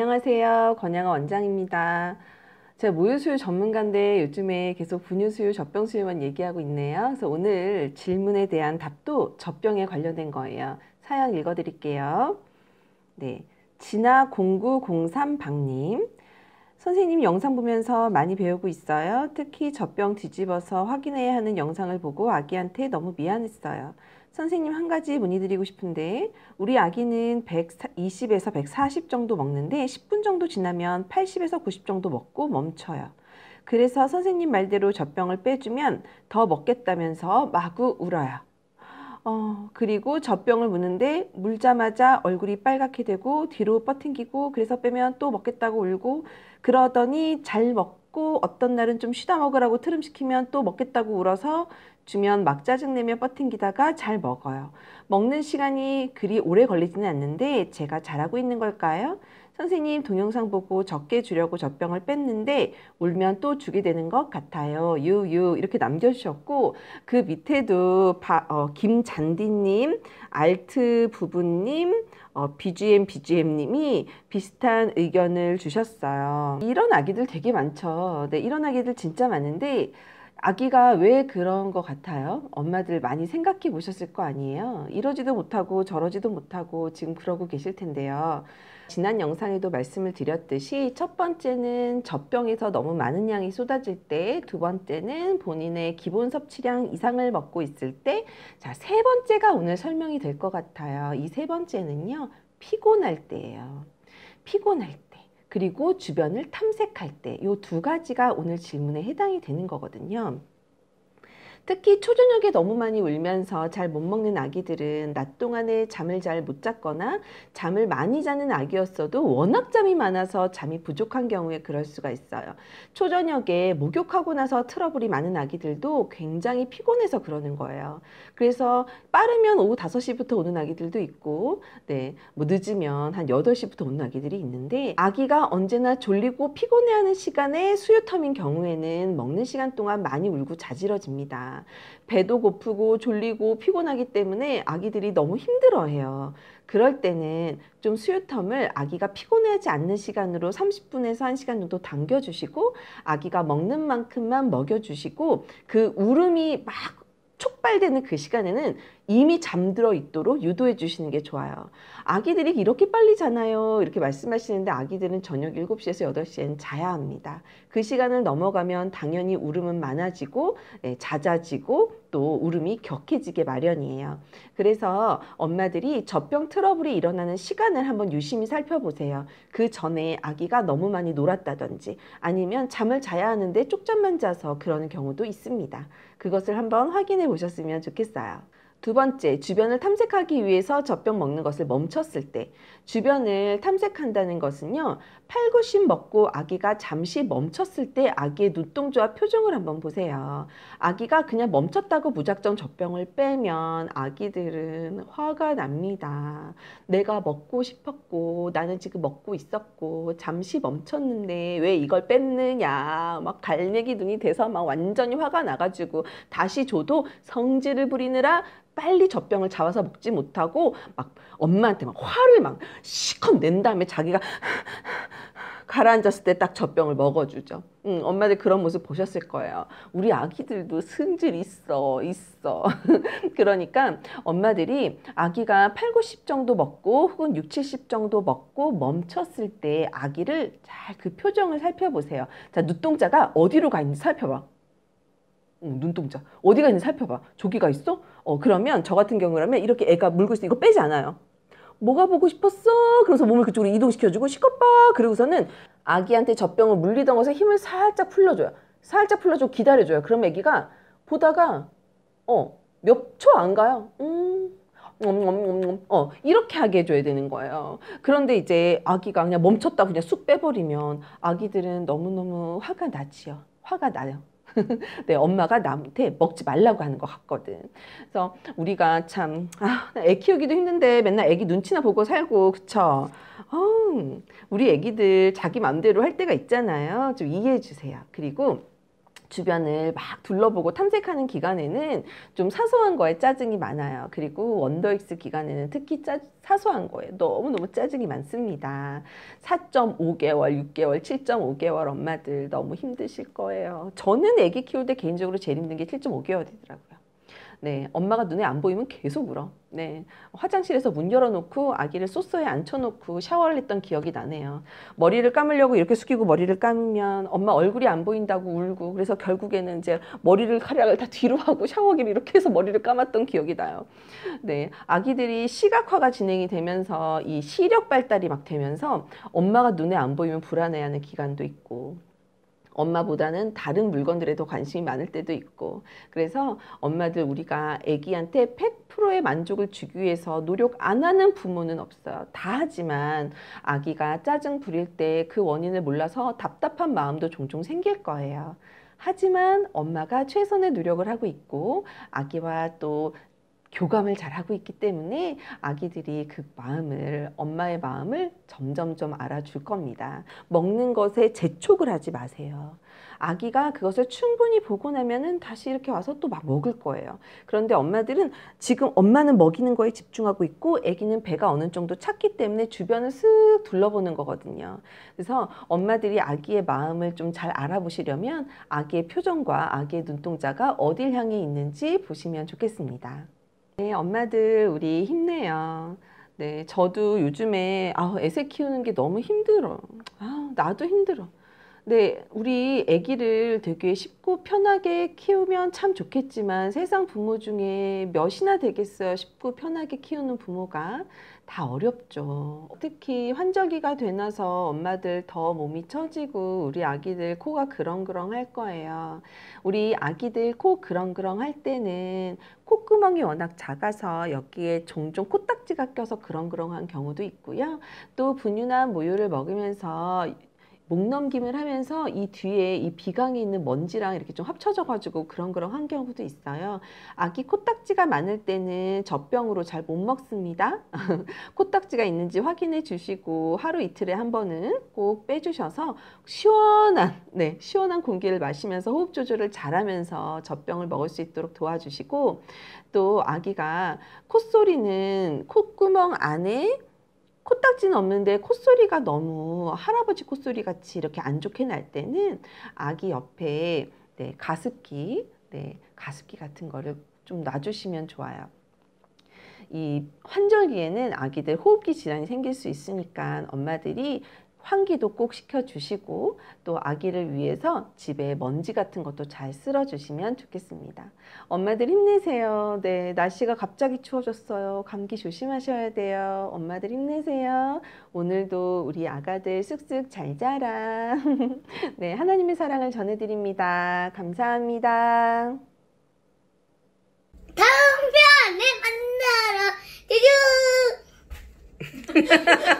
안녕하세요. 권양아 원장입니다. 제가 모유수유 전문가인데 요즘에 계속 분유수유, 젖병수유만 얘기하고 있네요. 그래서 오늘 질문에 대한 답도 젖병에 관련된 거예요. 사연 읽어드릴게요. 네. 진아0903박님. 선생님 영상 보면서 많이 배우고 있어요. 특히 젖병 뒤집어서 확인해야 하는 영상을 보고 아기한테 너무 미안했어요. 선생님 한 가지 문의드리고 싶은데 우리 아기는 120에서 140 정도 먹는데 10분 정도 지나면 80에서 90 정도 먹고 멈춰요. 그래서 선생님 말대로 젖병을 빼주면 더 먹겠다면서 마구 울어요. 어, 그리고 젖병을 무는데 물자마자 얼굴이 빨갛게 되고 뒤로 뻗팅기고 그래서 빼면 또 먹겠다고 울고 그러더니 잘 먹고 어떤 날은 좀 쉬다 먹으라고 트름시키면 또 먹겠다고 울어서 주면 막 짜증내며 버팅기다가 잘 먹어요. 먹는 시간이 그리 오래 걸리지는 않는데 제가 잘하고 있는 걸까요? 선생님 동영상 보고 적게 주려고 젖병을 뺐는데 울면 또 주게 되는 것 같아요. 유유 이렇게 남겨주셨고 그 밑에도 바, 어, 김잔디님, 알트 부부님, 어, BGM, BGM님이 비슷한 의견을 주셨어요. 이런 아기들 되게 많죠. 네, 이런 아기들 진짜 많은데 아기가 왜 그런 것 같아요? 엄마들 많이 생각해 보셨을 거 아니에요? 이러지도 못하고 저러지도 못하고 지금 그러고 계실 텐데요. 지난 영상에도 말씀을 드렸듯이 첫 번째는 젖병에서 너무 많은 양이 쏟아질 때, 두 번째는 본인의 기본 섭취량 이상을 먹고 있을 때, 자, 세 번째가 오늘 설명이 될 것 같아요. 이 세 번째는요, 피곤할 때예요. 피곤할 때. 그리고 주변을 탐색할 때, 이 두 가지가 오늘 질문에 해당이 되는 거거든요. 특히 초저녁에 너무 많이 울면서 잘 못 먹는 아기들은 낮 동안에 잠을 잘 못 잤거나 잠을 많이 자는 아기였어도 워낙 잠이 많아서 잠이 부족한 경우에 그럴 수가 있어요. 초저녁에 목욕하고 나서 트러블이 많은 아기들도 굉장히 피곤해서 그러는 거예요. 그래서 빠르면 오후 5시부터 오는 아기들도 있고 네, 뭐 늦으면 한 8시부터 오는 아기들이 있는데 아기가 언제나 졸리고 피곤해하는 시간에 수유텀인 경우에는 먹는 시간 동안 많이 울고 자지러집니다. 배도 고프고 졸리고 피곤하기 때문에 아기들이 너무 힘들어해요. 그럴 때는 좀 수유텀을 아기가 피곤하지 않는 시간으로 30분에서 1시간 정도 당겨주시고 아기가 먹는 만큼만 먹여주시고 그 울음이 막 촉발되는 그 시간에는 이미 잠들어 있도록 유도해 주시는 게 좋아요. 아기들이 이렇게 빨리 자나요? 이렇게 말씀하시는데 아기들은 저녁 7시에서 8시엔 자야 합니다. 그 시간을 넘어가면 당연히 울음은 많아지고 예, 잦아지고 또 울음이 격해지게 마련이에요. 그래서 엄마들이 젖병 트러블이 일어나는 시간을 한번 유심히 살펴보세요. 그 전에 아기가 너무 많이 놀았다든지 아니면 잠을 자야 하는데 쪽잠만 자서 그러는 경우도 있습니다. 그것을 한번 확인해 보셨으면 좋겠어요. 두 번째, 주변을 탐색하기 위해서 젖병 먹는 것을 멈췄을 때 주변을 탐색한다는 것은요. 팔구0 먹고 아기가 잠시 멈췄을 때 아기의 눈동자와 표정을 한번 보세요. 아기가 그냥 멈췄다고 무작정 젖병을 빼면 아기들은 화가 납니다. 내가 먹고 싶었고 나는 지금 먹고 있었고 잠시 멈췄는데 왜 이걸 뺐느냐 막 갈매기 눈이 돼서 막 완전히 화가 나가지고 다시 줘도 성질을 부리느라 빨리 젖병을 잡아서 먹지 못하고 막 엄마한테 막 화를 막 시컷 낸 다음에 자기가 가라앉았을 때 딱 젖병을 먹어주죠. 음, 엄마들 그런 모습 보셨을 거예요. 우리 아기들도 승질 있어, 있어. 그러니까 엄마들이 아기가 8, 90 정도 먹고 혹은 6, 70 정도 먹고 멈췄을 때 아기를 잘 그 표정을 살펴보세요. 자, 눈동자가 어디로 가 있는지 살펴봐. 응, 어, 눈동자. 어디가 있는지 살펴봐. 조기가 있어? 어, 그러면 저 같은 경우라면 이렇게 애가 물고 있어. 이거 빼지 않아요. 뭐가 보고 싶었어? 그래서 몸을 그쪽으로 이동시켜주고 시컷봐 그러고서는 아기한테 젖병을 물리던 것에 힘을 살짝 풀러줘요 살짝 풀러주고 기다려줘요. 그럼 애기가 보다가 어, 몇 초 안 가요. 음. 엄엄엄엄 음, 음, 음, 어 이렇게 하게 해줘야 되는 거예요. 그런데 이제 아기가 그냥 멈췄다 그냥 쑥 빼버리면 아기들은 너무너무 화가 나지요. 화가 나요. 네, 엄마가 나한테 먹지 말라고 하는 것 같거든. 그래서 우리가 참, 아, 애 키우기도 힘든데 맨날 애기 눈치나 보고 살고, 그쵸? 어, 우리 애기들 자기 마음대로 할 때가 있잖아요. 좀 이해해 주세요. 그리고 주변을 막 둘러보고 탐색하는 기간에는 좀 사소한 거에 짜증이 많아요. 그리고 원더익스 기간에는 특히 짜, 사소한 거에 너무너무 짜증이 많습니다. 4.5개월, 6개월, 7.5개월 엄마들 너무 힘드실 거예요. 저는 애기 키울 때 개인적으로 제일 힘든 게 7.5개월이더라고요. 네, 엄마가 눈에 안 보이면 계속 울어. 네, 화장실에서 문 열어놓고 아기를 소스에 앉혀놓고 샤워를 했던 기억이 나네요. 머리를 감으려고 이렇게 숙이고 머리를 감으면 엄마 얼굴이 안 보인다고 울고 그래서 결국에는 이제 머리를 카락을 다 뒤로 하고 샤워기를 이렇게 해서 머리를 감았던 기억이 나요. 네, 아기들이 시각화가 진행이 되면서 이 시력 발달이 막 되면서 엄마가 눈에 안 보이면 불안해하는 기간도 있고 엄마보다는 다른 물건들에 도 관심이 많을 때도 있고 그래서 엄마들 우리가 아기한테 100%의 만족을 주기 위해서 노력 안 하는 부모는 없어요 다 하지만 아기가 짜증 부릴 때 그 원인을 몰라서 답답한 마음도 종종 생길 거예요 하지만 엄마가 최선의 노력을 하고 있고 아기와 또 교감을 잘 하고 있기 때문에 아기들이 그 마음을 엄마의 마음을 점점 좀 알아줄 겁니다. 먹는 것에 재촉을 하지 마세요. 아기가 그것을 충분히 보고 나면은 다시 이렇게 와서 또 막 먹을 거예요. 그런데 엄마들은 지금 엄마는 먹이는 거에 집중하고 있고 아기는 배가 어느 정도 찼기 때문에 주변을 쓱 둘러보는 거거든요. 그래서 엄마들이 아기의 마음을 좀 잘 알아보시려면 아기의 표정과 아기의 눈동자가 어딜 향해 있는지 보시면 좋겠습니다. 네, 엄마들 우리 힘내요. 네, 저도 요즘에 아, 애새 키우는 게 너무 힘들어. 아, 나도 힘들어. 네, 우리 아기를 되게 쉽고 편하게 키우면 참 좋겠지만 세상 부모 중에 몇이나 되겠어요. 쉽고 편하게 키우는 부모가. 다 어렵죠. 특히 환절기가 되나서 엄마들 더 몸이 처지고 우리 아기들 코가 그렁그렁 할 거예요. 우리 아기들 코 그렁그렁 할 때는 콧구멍이 워낙 작아서 여기에 종종 코딱지가 껴서 그렁그렁한 경우도 있고요. 또 분유나 모유를 먹으면서 목 넘김을 하면서 이 뒤에 이 비강에 있는 먼지랑 이렇게 좀 합쳐져 가지고 그런 그런 환경도 있어요. 아기 코딱지가 많을 때는 젖병으로 잘 못 먹습니다. 코딱지가 있는지 확인해 주시고 하루 이틀에 한 번은 꼭 빼주셔서 시원한 네 시원한 공기를 마시면서 호흡 조절을 잘하면서 젖병을 먹을 수 있도록 도와주시고 또 아기가 콧소리는 콧구멍 안에 코딱지는 없는데 콧소리가 너무 할아버지 콧소리 같이 이렇게 안 좋게 날 때는 아기 옆에 네, 가습기, 네, 가습기 같은 거를 좀 놔주시면 좋아요. 이 환절기에는 아기들 호흡기 질환이 생길 수 있으니까 엄마들이 환기도 꼭 시켜주시고 또 아기를 위해서 집에 먼지 같은 것도 잘 쓸어주시면 좋겠습니다. 엄마들 힘내세요. 네, 날씨가 갑자기 추워졌어요. 감기 조심하셔야 돼요. 엄마들 힘내세요. 오늘도 우리 아가들 쓱쓱 잘 자라. 네, 하나님의 사랑을 전해드립니다. 감사합니다. 다음 편에 만나러 쭈쭈!